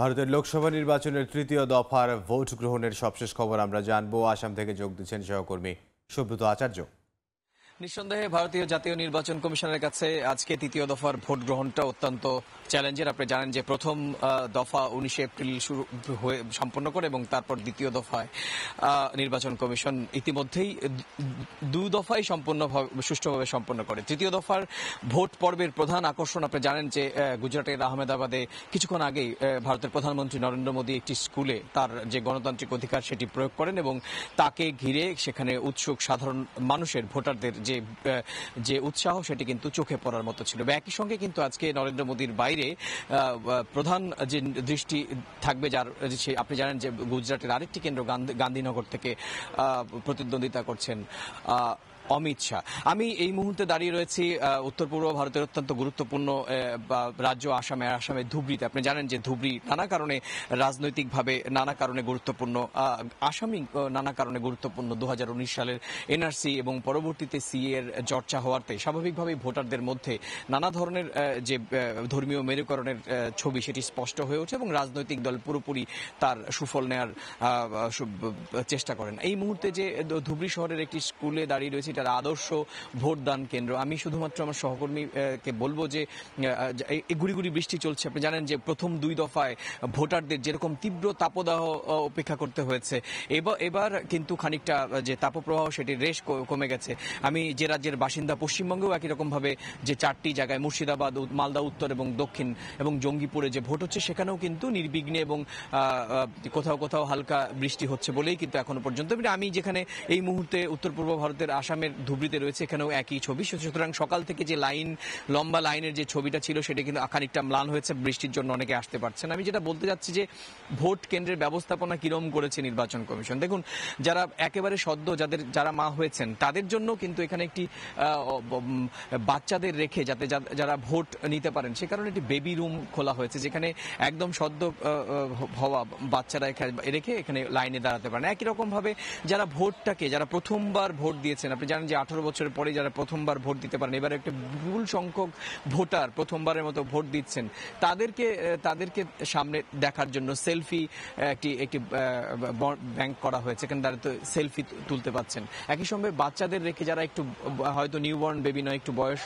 ভারতের লোকসভা নির্বাচনের তৃতীয় দফার ভোট গ্রহণের সবশেষ খবর আমরা জানবো আসাম থেকে যোগ দিচ্ছেন সহকর্মী সুব্রত আচার্য নিঃসন্দেহে ভারতীয় জাতীয় নির্বাচন কমিশনের কাছে আজকে তৃতীয় দফার ভোট গ্রহণটা অত্যন্ত চ্যালেঞ্জের আপনি জানেন যে প্রথম দফা উনিশে এপ্রিল শুরু হয়ে সম্পন্ন করে এবং তারপর দ্বিতীয় দফায় নির্বাচন কমিশন ইতিমধ্যেই দু দফায় সম্পন্ন সুষ্ঠুভাবে সম্পন্ন করে তৃতীয় দফার ভোট পর্বের প্রধান আকর্ষণ আপনি জানেন যে গুজরাটের আহমেদাবাদে কিছুক্ষণ আগেই ভারতের প্রধানমন্ত্রী নরেন্দ্র মোদী একটি স্কুলে তার যে গণতান্ত্রিক অধিকার সেটি প্রয়োগ করেন এবং তাকে ঘিরে সেখানে উৎসুক সাধারণ মানুষের ভোটারদের যে যে উৎসাহ সেটি কিন্তু চোখে পড়ার মতো ছিল একই সঙ্গে কিন্তু আজকে নরেন্দ্র মোদীর বাইরে প্রধান যে দৃষ্টি থাকবে যার আপনি জানেন যে গুজরাটের আরেকটি কেন্দ্র গান্ধীনগর থেকে প্রতিদ্বন্দ্বিতা করছেন অমিত শাহ আমি এই মুহূর্তে দাঁড়িয়ে রয়েছি উত্তর পূর্ব ভারতের অত্যন্ত গুরুত্বপূর্ণ রাজ্য আসামে আসামে ধুবড়িতে আপনি জানেন যে ধুবড়ি নানা কারণে রাজনৈতিকভাবে নানা কারণে গুরুত্বপূর্ণ আসামি নানা কারণে গুরুত্বপূর্ণ দু সালের এনআরসি এবং পরবর্তীতে সিএ এর চর্চা হওয়াতে স্বাভাবিকভাবেই ভোটারদের মধ্যে নানা ধরনের যে ধর্মীয় মেরুকরণের ছবি সেটি স্পষ্ট হয়ে ওঠে এবং রাজনৈতিক দল পুরোপুরি তার সুফল নেয়ার চেষ্টা করেন এই মুহূর্তে যে ধুবড়ি শহরের একটি স্কুলে দাঁড়িয়ে রয়েছে এটার আদর্শ ভোটদান কেন্দ্র আমি শুধুমাত্র আমার সহকর্মীকে বলবো যে গুড়ি গুড়ি বৃষ্টি চলছে আপনি জানেন যে প্রথম দুই দফায় ভোটারদের যেরকম তীব্র তাপদাহ অপেক্ষা করতে হয়েছে এবার কিন্তু খানিকটা যে তাপপ্রবাহ সেটির রেশ কমে গেছে আমি যে রাজ্যের বাসিন্দা পশ্চিমবঙ্গেও একই রকমভাবে যে চারটি জায়গায় মুর্শিদাবাদ মালদা উত্তর এবং দক্ষিণ এবং জঙ্গিপুরে যে ভোট হচ্ছে সেখানেও কিন্তু নির্বিঘ্নে এবং কোথাও কোথাও হালকা বৃষ্টি হচ্ছে বলেই কিন্তু এখনো পর্যন্ত আমি যেখানে এই মুহূর্তে উত্তর পূর্ব ভারতের আসামে রাজধানীর ধুবড়িতে রয়েছে এখানেও একই ছবি সুতরাং সকাল থেকে যে লাইন লম্বা লাইনের যে ছবিটা ছিল সেটা কিন্তু খানিকটা ম্লান হয়েছে বৃষ্টির জন্য অনেকে আসতে পারছেন আমি যেটা বলতে যাচ্ছি যে ভোট কেন্দ্রের ব্যবস্থাপনা কিরম করেছে নির্বাচন কমিশন দেখুন যারা একেবারে সদ্য যাদের যারা মা হয়েছেন তাদের জন্য কিন্তু এখানে একটি বাচ্চাদের রেখে যাতে যারা ভোট নিতে পারেন সে কারণে একটি বেবি রুম খোলা হয়েছে যেখানে একদম সদ্য হওয়া বাচ্চারা রেখে এখানে লাইনে দাঁড়াতে পারেন একই রকমভাবে যারা ভোটটাকে যারা প্রথমবার ভোট দিয়েছেন আপনি জানেন যে আঠারো বছরের পরে যারা প্রথমবার ভোট দিতে পারেন এবার একটা বিপুল সংখ্যক ভোটার প্রথমবারের মতো ভোট দিচ্ছেন তাদেরকে তাদেরকে সামনে দেখার জন্য সেলফি একটি একটি ব্যাংক করা হয়েছে এখানে তারা তো সেলফি তুলতে পাচ্ছেন একই সঙ্গে বাচ্চাদের রেখে যারা একটু হয়তো নিউবর্ন বেবি নয় একটু বয়স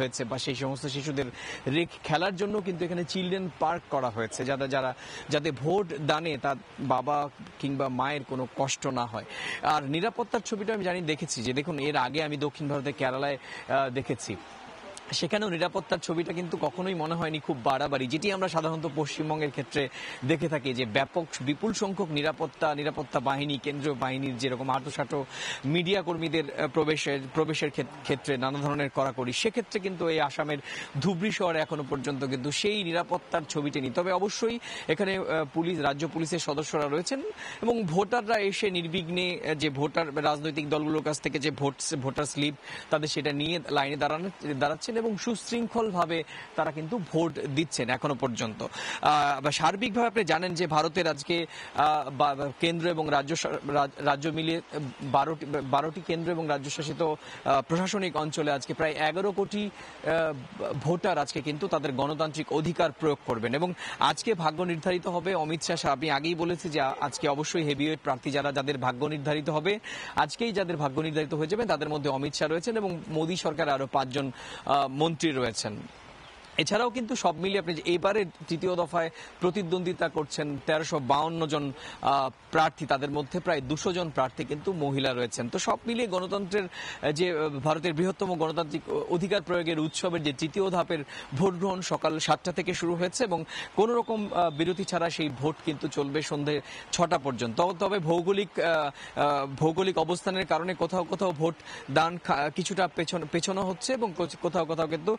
হয়েছে বা সেই সমস্ত শিশুদের রেখ খেলার জন্য কিন্তু এখানে চিলড্রেন পার্ক করা হয়েছে যারা যারা যাতে ভোট দানে তার বাবা কিংবা মায়ের কোনো কষ্ট না হয় আর নিরাপত্তার ছবিটা আমি জানি দেখেছি যে দেখুন এর আগে আমি দক্ষিণ ভারতে কেরালায় দেখেছি সেখানেও নিরাপত্তার ছবিটা কিন্তু কখনোই মনে হয়নি খুব বাড়াবাড়ি যেটি আমরা সাধারণত পশ্চিমবঙ্গের ক্ষেত্রে দেখে থাকি যে ব্যাপক বিপুল সংখ্যক নিরাপত্তা নিরাপত্তা বাহিনী কেন্দ্রীয় বাহিনীর যেরকম আটোসাটো মিডিয়া কর্মীদের প্রবেশের প্রবেশের ক্ষেত্রে নানা ধরনের কড়াকড়ি সেক্ষেত্রে কিন্তু এই আসামের ধুবড়ি শহরে এখনো পর্যন্ত কিন্তু সেই নিরাপত্তার ছবিটি নেই তবে অবশ্যই এখানে পুলিশ রাজ্য পুলিশের সদস্যরা রয়েছেন এবং ভোটাররা এসে নির্বিঘ্নে যে ভোটার রাজনৈতিক দলগুলোর কাছ থেকে যে ভোট ভোটার স্লিপ তাদের সেটা নিয়ে লাইনে দাঁড়ানো দাঁড়াচ্ছেন এবং সুশৃঙ্খলভাবে তারা কিন্তু ভোট দিচ্ছেন এখনো পর্যন্ত সার্বিকভাবে আপনি জানেন যে ভারতের আজকে কেন্দ্র এবং রাজ্য রাজ্য মিলিয়ে বারোটি বারোটি কেন্দ্র এবং রাজ্যশাসিত প্রশাসনিক অঞ্চলে আজকে প্রায় এগারো কোটি ভোটার আজকে কিন্তু তাদের গণতান্ত্রিক অধিকার প্রয়োগ করবেন এবং আজকে ভাগ্য নির্ধারিত হবে অমিত শাহ আমি আগেই বলেছি যে আজকে অবশ্যই হেভিওয়েট প্রার্থী যারা যাদের ভাগ্য নির্ধারিত হবে আজকেই যাদের ভাগ্য নির্ধারিত হয়ে যাবে তাদের মধ্যে অমিত শাহ রয়েছেন এবং মোদী সরকার আরও পাঁচজন মন্ত্রী রয়েছেন এছাড়াও কিন্তু সব মিলিয়ে আপনি এবারে তৃতীয় দফায় প্রতিদ্বন্দ্বিতা করছেন তেরোশো বাউন্ন জন প্রার্থী তাদের মধ্যে প্রায় দুশো জন প্রার্থী কিন্তু মহিলা রয়েছেন তো সব মিলিয়ে গণতন্ত্রের যে ভারতের বৃহত্তম গণতান্ত্রিক অধিকার প্রয়োগের উৎসবের যে তৃতীয় ধাপের ভোট গ্রহণ সকাল সাতটা থেকে শুরু হয়েছে এবং কোনো রকম বিরতি ছাড়া সেই ভোট কিন্তু চলবে সন্ধে ছটা পর্যন্ত তবে ভৌগোলিক ভৌগোলিক অবস্থানের কারণে কোথাও কোথাও ভোট দান কিছুটা পেছন পেছনো হচ্ছে এবং কোথাও কোথাও কিন্তু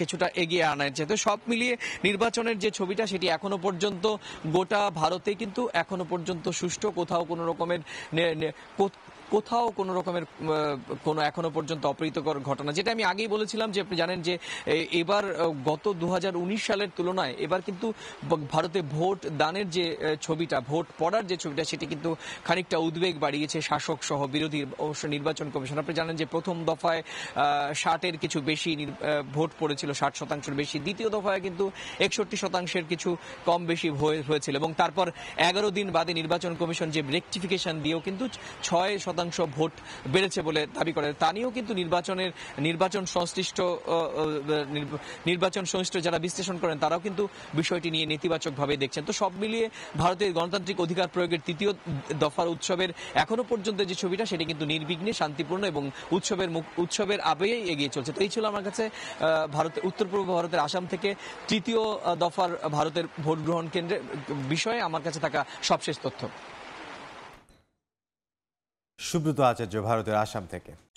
কিছুটা এগিয়ে আনার যেহেতু সব মিলিয়ে নির্বাচনের যে ছবিটা সেটি এখনো পর্যন্ত গোটা ভারতে কিন্তু এখনো পর্যন্ত সুষ্ঠু কোথাও কোনো রকমের কোথাও কোনো রকমের কোনো এখনো পর্যন্ত অপ্রীতকর ঘটনা যেটা আমি আগেই বলেছিলাম যে আপনি জানেন যে এবার গত দু সালের তুলনায় এবার কিন্তু ভারতে ভোট দানের যে ছবিটা ভোট পড়ার যে ছবিটা সেটি কিন্তু খানিকটা উদ্বেগ বাড়িয়েছে শাসক সহ বিরোধী অবশ্য নির্বাচন কমিশন আপনি জানেন যে প্রথম দফায় ষাটের কিছু বেশি ভোট পড়েছিল ষাট শতাংশের বেশি দ্বিতীয় দফায় কিন্তু একষট্টি শতাংশের কিছু কম বেশি হয়েছিল এবং তারপর এগারো দিন বাদে নির্বাচন কমিশন যে রেকটিফিকেশন দিয়েও কিন্তু ছয় শতাংশ ভোট বেড়েছে বলে দাবি করে তা নিয়েও কিন্তু নির্বাচনের নির্বাচন সংশ্লিষ্ট নির্বাচন সংশ্লিষ্ট যারা বিশ্লেষণ করেন তারাও কিন্তু বিষয়টি নিয়ে নেতিবাচকভাবে দেখছেন তো সব মিলিয়ে ভারতের গণতান্ত্রিক অধিকার প্রয়োগের তৃতীয় দফার উৎসবের এখনো পর্যন্ত যে ছবিটা সেটি কিন্তু নির্বিঘ্নে শান্তিপূর্ণ এবং উৎসবের উৎসবের আবেই এগিয়ে চলছে তো এই ছিল আমার কাছে ভারতের উত্তর পূর্ব ভারতের আসাম থেকে তৃতীয় দফার ভারতের ভোট গ্রহণ কেন্দ্রে বিষয়ে আমার কাছে থাকা সবশেষ তথ্য সুব্রত আচার্য ভারতের আসাম থেকে